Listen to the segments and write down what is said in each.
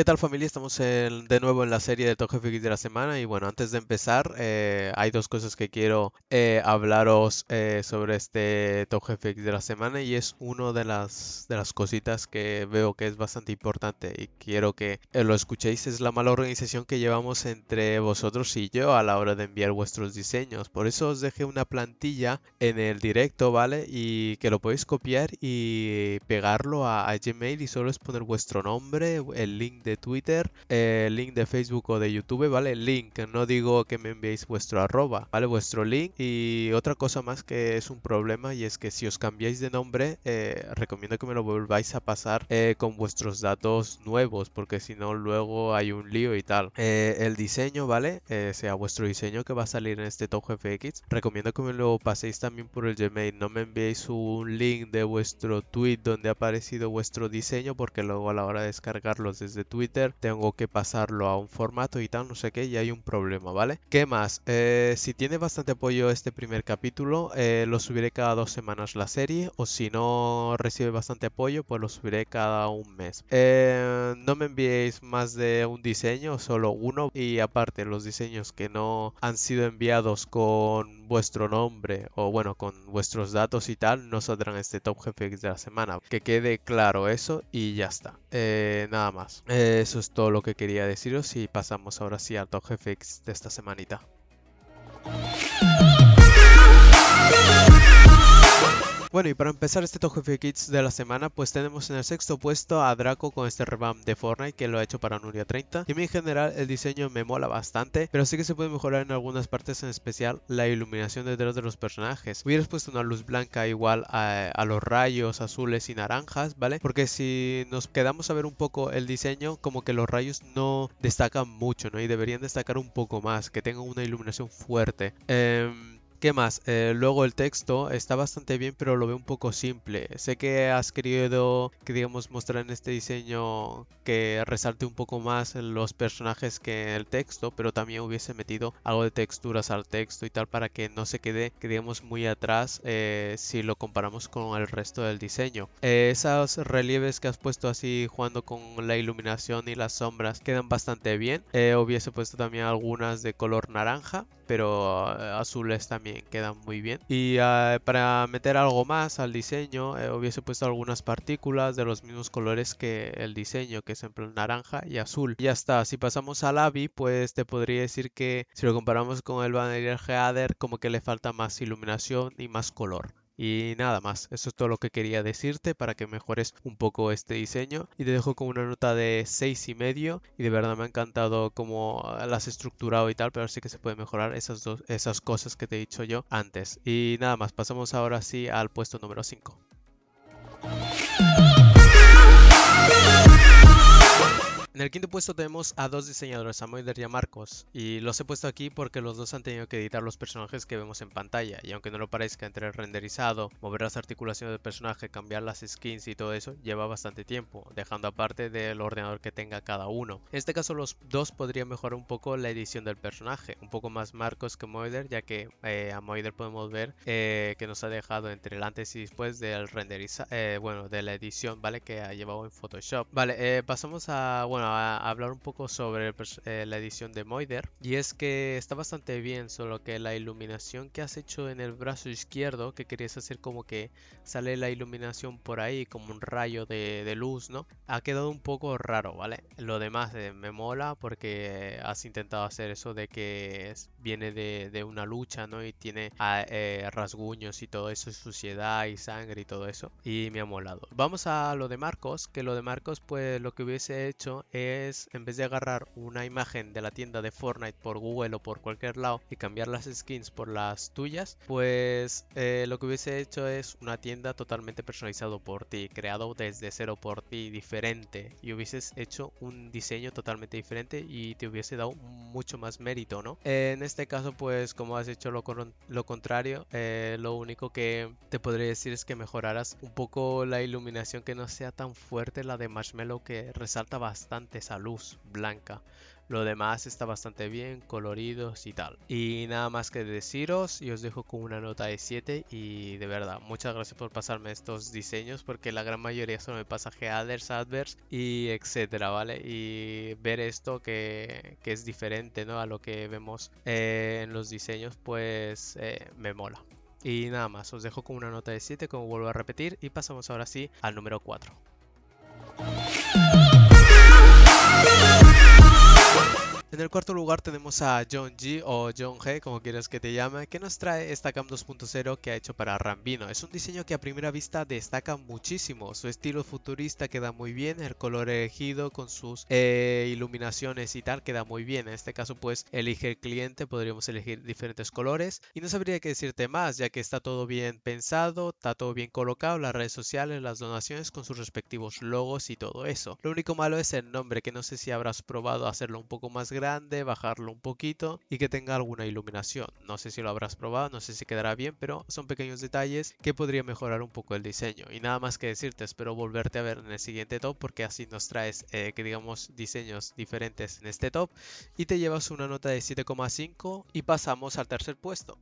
¿Qué tal familia? Estamos de nuevo en la serie de Top GFX de la semana y bueno, antes de empezar eh, hay dos cosas que quiero eh, hablaros eh, sobre este Top GFX de la semana y es una de las, de las cositas que veo que es bastante importante y quiero que lo escuchéis, es la mala organización que llevamos entre vosotros y yo a la hora de enviar vuestros diseños, por eso os dejé una plantilla en el directo, ¿vale? Y que lo podéis copiar y pegarlo a, a Gmail y solo es poner vuestro nombre, el link de de Twitter, eh, link de Facebook o de YouTube, ¿vale? Link, no digo que me enviéis vuestro arroba, ¿vale? Vuestro link. Y otra cosa más que es un problema y es que si os cambiáis de nombre, eh, recomiendo que me lo volváis a pasar eh, con vuestros datos nuevos, porque si no, luego hay un lío y tal. Eh, el diseño, ¿vale? sea vuestro diseño que va a salir en este top recomiendo que me lo paséis también por el Gmail. No me enviéis un link de vuestro tweet donde ha aparecido vuestro diseño, porque luego a la hora de descargarlos desde Twitter, tengo que pasarlo a un formato y tal, no sé qué, y hay un problema, ¿vale? ¿Qué más? Eh, si tiene bastante apoyo este primer capítulo, eh, lo subiré cada dos semanas la serie, o si no recibe bastante apoyo, pues lo subiré cada un mes. Eh, no me enviéis más de un diseño, solo uno, y aparte los diseños que no han sido enviados con vuestro nombre o bueno, con vuestros datos y tal, no saldrán este top jefe de la semana. Que quede claro eso y ya está. nada más eso es todo lo que quería deciros y pasamos ahora sí al top jefe de esta semanita. Bueno, y para empezar este Top Kids de la semana, pues tenemos en el sexto puesto a Draco con este revamp de Fortnite que lo ha hecho para Nuria 30. Y en general el diseño me mola bastante, pero sí que se puede mejorar en algunas partes, en especial la iluminación detrás de los personajes. Hubieras puesto una luz blanca igual a, los rayos azules y naranjas, ¿vale? Porque si nos quedamos a ver un poco el diseño, como que los rayos no destacan mucho, ¿no? Y deberían destacar un poco más, que tengan una iluminación fuerte. Eh, ¿Qué más? Eh, luego el texto está bastante bien, pero lo veo un poco simple. Sé que has querido, que digamos, mostrar en este diseño que resalte un poco más los personajes que el texto, pero también hubiese metido algo de texturas al texto y tal para que no se quede, muy atrás eh, si lo comparamos con el resto del diseño. Eh, esos relieves que has puesto así jugando con la iluminación y las sombras quedan bastante bien. hubiese puesto también algunas de color naranja pero eh, azules también quedan muy bien. Y ah, para meter algo más al diseño, eh, hubiese puesto algunas partículas de los mismos colores que el diseño, que es en naranja y azul. Y ya está, si pasamos al AVI, pues te podría decir que si lo comparamos con el banner Header, como que le falta más iluminación y más color. Y nada más, eso es todo lo que quería decirte para que mejores un poco este diseño. Y te dejo con una nota de 6 y medio. Y de verdad me ha encantado como las has estructurado y tal, pero sí que se puede mejorar esas, dos, esas cosas que te he dicho yo antes. Y nada más, pasamos ahora sí al puesto número 5. En el quinto puesto tenemos a dos diseñadores, A Moider y a Marcos, y los he puesto aquí porque los dos han tenido que editar los personajes que vemos en pantalla, y aunque no lo parezca entre el renderizado, mover las articulaciones del personaje, cambiar las skins y todo eso, lleva bastante tiempo, dejando aparte del ordenador que tenga cada uno. En este caso los dos podrían mejorar un poco la edición del personaje, un poco más Marcos que Moider, ya que eh, a Moider podemos ver eh, que nos ha dejado entre el antes y después del eh, bueno, de la edición, ¿vale? Que ha llevado en Photoshop. Vale, pasamos a, a, hablar un poco sobre eh, la edición de Moider. Y es que está bastante bien, solo que la iluminación que has hecho en el brazo izquierdo, que querías hacer como que sale la iluminación por ahí, como un rayo de, luz, ¿no? Ha quedado un poco raro, ¿vale? Lo demás me mola porque has intentado hacer eso de que viene de, una lucha, ¿no? Y tiene ah, eh, rasguños y todo eso, suciedad y sangre y todo eso. Y me ha molado. Vamos a lo de Marcos, que lo de Marcos, pues lo que hubiese hecho es en vez de agarrar una imagen de la tienda de Fortnite por Google o por cualquier lado y cambiar las skins por las tuyas, pues eh, lo que hubiese hecho es una tienda totalmente personalizado por ti, creado desde cero por ti, diferente y hubieses hecho un diseño totalmente diferente y te hubiese dado mucho más mérito, ¿no? En este caso, pues como has hecho lo, contrario, eh, lo único que te podría decir es que mejorarás un poco la iluminación que no sea tan fuerte la de Marshmallow que resalta bastante esa luz blanca. Lo demás está bastante bien, coloridos y tal. Y nada más que deciros, y os dejo con una nota de 7 y de verdad, muchas gracias por pasarme estos diseños porque la gran mayoría son de pasaje aders, adverse y etcétera, ¿vale? Y ver esto que, es diferente, ¿no? A lo que vemos eh, en los diseños, pues eh, me mola. Y nada más, os dejo con una nota de 7 como vuelvo a repetir y pasamos ahora sí al número 4. En el cuarto lugar tenemos a John G o John G, como quieras que te llame, que nos trae esta Cam 2.0 que ha hecho para Rambino. Es un diseño que a primera vista destaca muchísimo, su estilo futurista queda muy bien, el color elegido con sus eh, iluminaciones y tal queda muy bien. En este caso pues elige el cliente, podríamos elegir diferentes colores y no sabría qué decirte más, ya que está todo bien pensado, está todo bien colocado, las redes sociales, las donaciones con sus respectivos logos y todo eso. Lo único malo es el nombre, que no sé si habrás probado hacerlo un poco más grande grande, bajarlo un poquito y que tenga alguna iluminación. No sé si lo habrás probado, no sé si quedará bien, pero son pequeños detalles que podría mejorar un poco el diseño. Y nada más que decirte, espero volverte a ver en el siguiente top porque así nos traes, eh, que digamos, diseños diferentes en este top y te llevas una nota de 7,5 y pasamos al tercer puesto.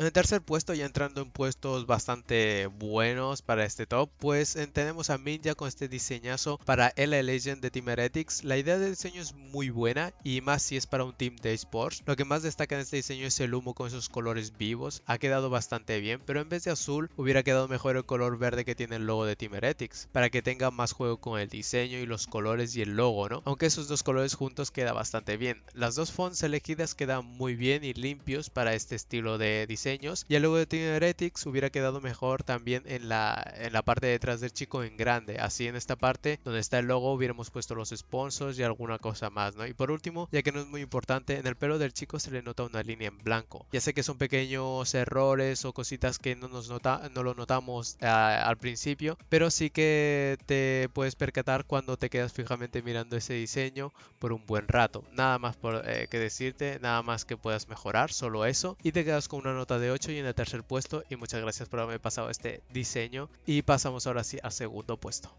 En el tercer puesto, ya entrando en puestos bastante buenos para este top, pues eh, tenemos a Minja con este diseñazo para LA Legend de Team Heretics. La idea de diseño es muy buena y más si es para un team de esports. Lo que más destaca en este diseño es el humo con esos colores vivos. Ha quedado bastante bien, pero en vez de azul hubiera quedado mejor el color verde que tiene el logo de Team Heretics, para que tenga más juego con el diseño y los colores y el logo, ¿no? Aunque esos dos colores juntos queda bastante bien. Las dos fonts elegidas quedan muy bien y limpios para este estilo de diseño y Ya luego de Team hubiera quedado mejor también en la, en la parte de detrás del chico en grande. Así en esta parte donde está el logo hubiéramos puesto los sponsors y alguna cosa más, ¿no? Y por último, ya que no es muy importante, en el pelo del chico se le nota una línea en blanco. Ya sé que son pequeños errores o cositas que no, nos nota, no lo notamos ah, al principio, pero sí que te puedes percatar cuando te quedas fijamente mirando ese diseño por un buen rato. Nada más por, eh, que decirte, nada más que puedas mejorar, solo eso. Y te quedas con una nota de 8 y en el tercer puesto. Y muchas gracias por haberme pasado este diseño. Y pasamos ahora sí al segundo puesto.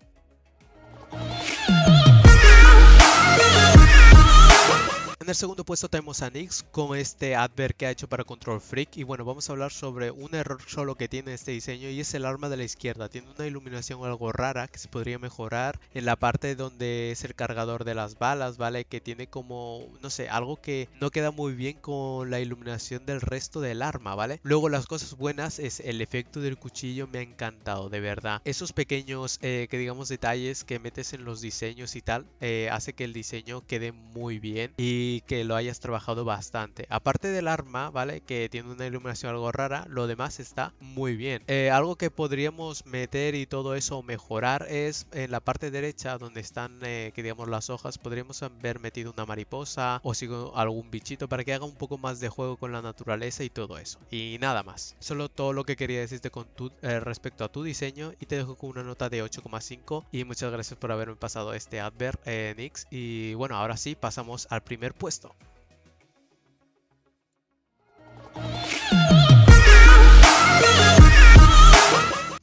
En el segundo puesto tenemos a Nix con este advert que ha hecho para Control Freak. Y bueno, vamos a hablar sobre un error solo que tiene este diseño y es el arma de la izquierda. Tiene una iluminación algo rara que se podría mejorar en la parte donde es el cargador de las balas, ¿vale? Que tiene como, no sé, algo que no queda muy bien con la iluminación del resto del arma, ¿vale? Luego las cosas buenas es el efecto del cuchillo me ha encantado, de verdad. Esos pequeños, eh, que digamos, detalles que metes en los diseños y tal, eh, hace que el diseño quede muy bien. Y que lo hayas trabajado bastante. Aparte del arma, ¿vale? Que tiene una iluminación algo rara, lo demás está muy bien. Eh, algo que podríamos meter y todo eso mejorar es en la parte derecha donde están, eh, digamos, las hojas, podríamos haber metido una mariposa o algún bichito para que haga un poco más de juego con la naturaleza y todo eso. Y nada más. Solo todo lo que quería decirte con eh, respecto a tu diseño y te dejo con una nota de 8,5 y muchas gracias por haberme pasado este advert, Nix. Y bueno, ahora sí, pasamos al primer punto puesto.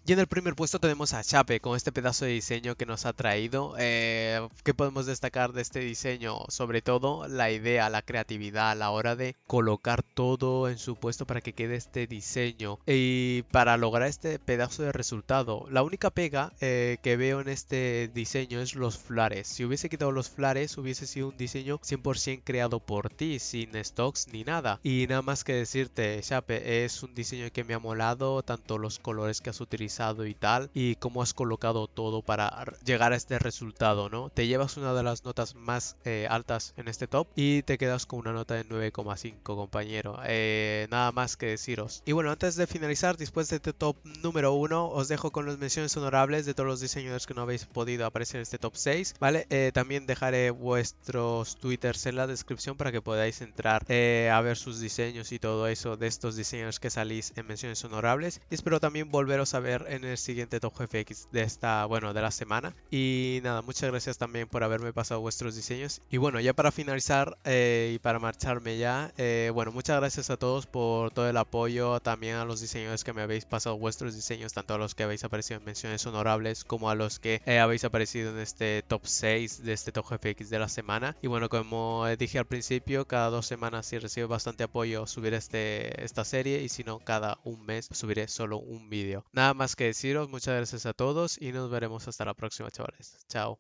Y en el primer puesto tenemos a Chape con este pedazo de diseño que nos ha traído. Eh, ¿Qué podemos destacar de este diseño? Sobre todo la idea, la creatividad a la hora de colocar todo en su puesto para que quede este diseño. Y para lograr este pedazo de resultado, la única pega eh, que veo en este diseño es los flares. Si hubiese quitado los flares, hubiese sido un diseño 100% creado por ti, sin stocks ni nada. Y nada más que decirte, Chape, es un diseño que me ha molado, tanto los colores que has utilizado y tal, y cómo has colocado todo para llegar a este resultado, ¿no? Te llevas una de las notas más eh, altas en este top y te quedas con una nota de 9,5, compañero. Eh, nada más que deciros. Y bueno, antes de finalizar, después de este top número 1, os dejo con las menciones honorables de todos los diseñadores que no habéis podido aparecer en este top 6, ¿vale? Eh, también dejaré vuestros twitters en la descripción para que podáis entrar a ver sus diseños y todo eso de estos diseñadores que salís en menciones honorables. Y espero también volveros a ver en el siguiente Top GFX de esta, bueno, de la semana. Y nada, muchas gracias también por haberme pasado vuestros diseños. Y bueno, ya para finalizar eh, y para marcharme ya, eh, bueno, muchas gracias a todos por todo el apoyo, también a los diseñadores que me habéis pasado vuestros diseños, tanto a los que habéis aparecido en menciones honorables como a los que eh, habéis aparecido en este top 6 de este Top GFX de la semana. Y bueno, como dije al principio, cada dos semanas si recibo bastante apoyo subiré este, esta serie y si no, cada un mes subiré solo un vídeo. Nada más que deciros, muchas gracias a todos y nos veremos hasta la próxima, chavales. Chao.